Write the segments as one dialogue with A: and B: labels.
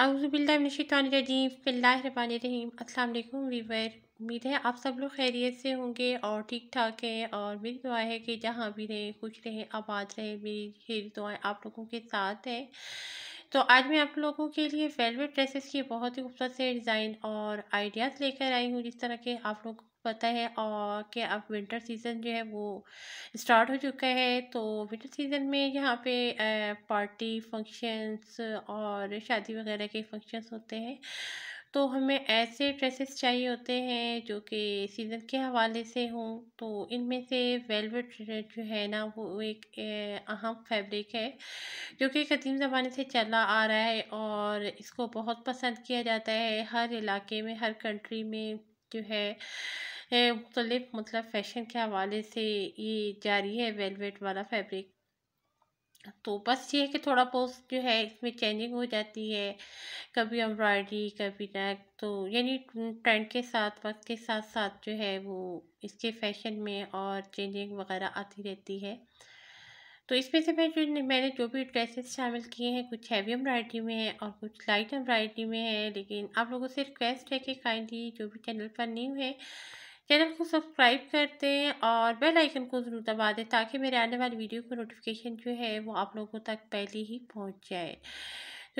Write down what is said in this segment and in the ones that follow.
A: अस्सलाम वालेकुम वीवर उम्मीद है आप सब लोग खैरियत से होंगे और ठीक ठाक हैं और मेरी दुआ है कि जहाँ भी रहें खुश रहें आबाद रहें मेरी खैर दुआएं आप लोगों के साथ हैं तो आज मैं आप लोगों के लिए वेलवेट ड्रेसेस की बहुत ही खूबसूरत से डिज़ाइन और आइडियाज़ लेकर आई हूँ जिस तरह के आप लोगों को पता है और कि अब विंटर सीज़न जो है वो स्टार्ट हो चुका है तो विंटर सीज़न में यहाँ पे पार्टी फंक्शंस और शादी वगैरह के फंक्शंस होते हैं तो हमें ऐसे ड्रेसेस चाहिए होते हैं जो कि सीज़न के हवाले से हों तो इनमें से वेलवेट जो है ना वो एक अहम फैब्रिक है जो कि कदीम ज़माने से चला आ रहा है और इसको बहुत पसंद किया जाता है हर इलाके में हर कंट्री में जो है मुख्तलिफ मतलब फ़ैशन के हवाले से ये जारी है वेलवेट वाला फैब्रिक तो बस ये है कि थोड़ा बहुत जो है इसमें चेंजिंग हो जाती है कभी एम्ब्रॉयडरी कभी नैक तो यानी ट्रेंड के साथ वक्त के साथ साथ जो है वो इसके फैशन में और चेंजिंग वगैरह आती रहती है तो इसमें से मैं जो मैंने जो भी ड्रेसेस शामिल किए हैं कुछ हैवी एम्ब्रॉयडरी में है और कुछ लाइट एम्ब्रॉयडरी में है लेकिन आप लोगों से रिक्वेस्ट है कि काइंडली जो भी चैनल पर नहीं है चैनल को सब्सक्राइब कर दें और बेल आइकन को ज़रूर दबा दें ताकि मेरे आने वाली वीडियो का नोटिफिकेशन जो है वो आप लोगों तक पहले ही पहुंच जाए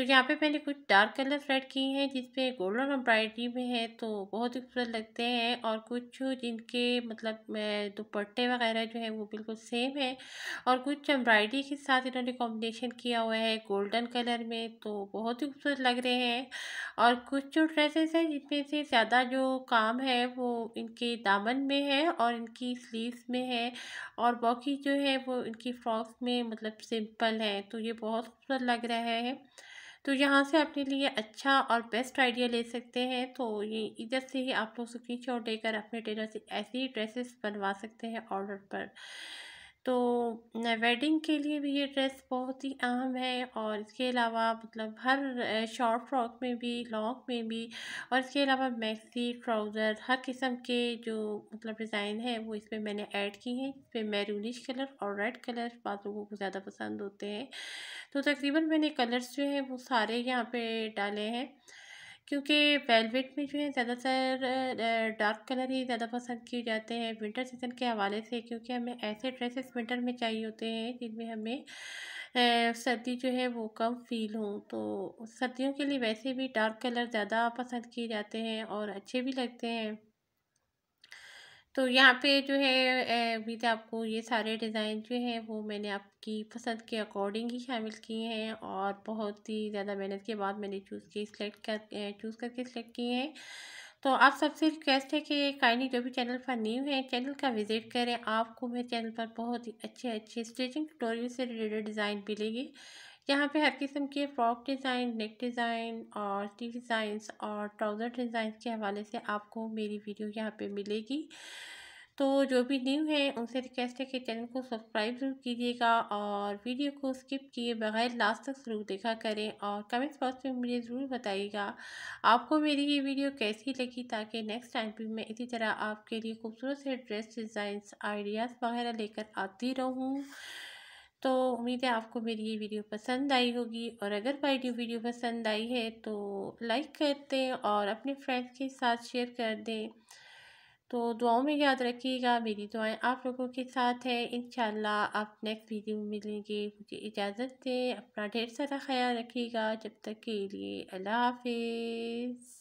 A: तो यहाँ पे मैंने कुछ डार्क कलर रेड किए हैं जिसमें गोल्डन एम्ब्रॉयडरी में है तो बहुत ही खूबसूरत लगते हैं और कुछ जिनके मतलब दुपट्टे वगैरह जो है वो बिल्कुल सेम है और कुछ एम्ब्रॉयडरी के साथ इन्होंने कॉम्बिनेशन किया हुआ है गोल्डन कलर में तो बहुत ही खूबसूरत लग रहे हैं और कुछ जो ड्रेसेस हैं जिनमें से ज़्यादा जो काम है वो इनके दामन में है और इनकी स्लीव्स में है और बाकी जो है वो इनकी फ्रॉक्स में मतलब सिंपल है तो ये बहुत खूबसूरत लग रहा है तो यहाँ से अपने लिए अच्छा और बेस्ट आइडिया ले सकते हैं तो ये इधर से ही आप लोग स्क्रीन लेकर अपने टेलर से ऐसी ड्रेसेस बनवा सकते हैं ऑर्डर पर तो वेडिंग के लिए भी ये ड्रेस बहुत ही अहम है और इसके अलावा मतलब हर शॉर्ट फ्रॉक में भी लॉन्ग में भी और इसके अलावा मैक्सी ट्राउज़र हर किस्म के जो मतलब डिज़ाइन है वो इसमें मैंने ऐड की हैं इसमें मैरूनिश कलर और रेड कलर बाद लोगों को ज़्यादा पसंद होते हैं तो तकरीबन मैंने कलर्स जो हैं वो सारे यहाँ पर डाले हैं क्योंकि वेलवेट में जो है ज़्यादातर डार्क कलर ही ज़्यादा पसंद किए जाते हैं विंटर सीज़न के हवाले से क्योंकि हमें ऐसे ड्रेसेस विंटर में चाहिए होते हैं जिनमें हमें सर्दी जो है वो कम फील हो तो सर्दियों के लिए वैसे भी डार्क कलर ज़्यादा पसंद किए जाते हैं और अच्छे भी लगते हैं तो यहाँ पे जो है अभी तक आपको ये सारे डिज़ाइन जो हैं वो मैंने आपकी पसंद के अकॉर्डिंग ही शामिल किए हैं और बहुत ही ज़्यादा मेहनत के बाद मैंने चूज़ की सिलेक्ट कर चूज़ करके सिलेक्ट किए हैं तो आप सबसे रिक्वेस्ट है कि काइंडली जो भी चैनल पर न्यू है चैनल का विज़िट करें आपको मेरे चैनल पर बहुत ही अच्छे अच्छे स्टिचिंग टूटोरियल से रिलेटेड डिज़ाइन मिलेंगे यहाँ पे हर किस्म के फ्रॉक डिज़ाइन नेक डिज़ाइन और टी डिज़ाइंस और ट्राउज़र डिज़ाइन के हवाले से आपको मेरी वीडियो यहाँ पे मिलेगी तो जो भी न्यू है उनसे रिक्वेस्ट है कि चैनल को सब्सक्राइब ज़रूर कीजिएगा और वीडियो को स्किप किए बगैर लास्ट तक ज़रूर देखा करें और कमेंट्स बॉक्स में मुझे ज़रूर बताइएगा आपको मेरी ये वीडियो कैसी लगी ताकि नेक्स्ट टाइम भी मैं इसी तरह आपके लिए खूबसूरत से ड्रेस डिज़ाइंस आइडियाज़ वगैरह लेकर आती रहूँ तो उम्मीद है आपको मेरी ये वीडियो पसंद आई होगी और अगर वीडियो वीडियो पसंद आई है तो लाइक कर दें और अपने फ्रेंड्स के साथ शेयर कर दें तो दुआओं में याद रखिएगा मेरी दुआएं आप लोगों के साथ हैं इन आप नेक्स्ट वीडियो में मिलेंगे मुझे इजाज़त दें अपना ढेर सारा ख्याल रखिएगा जब तक के लिए अल्लाह हाफिज़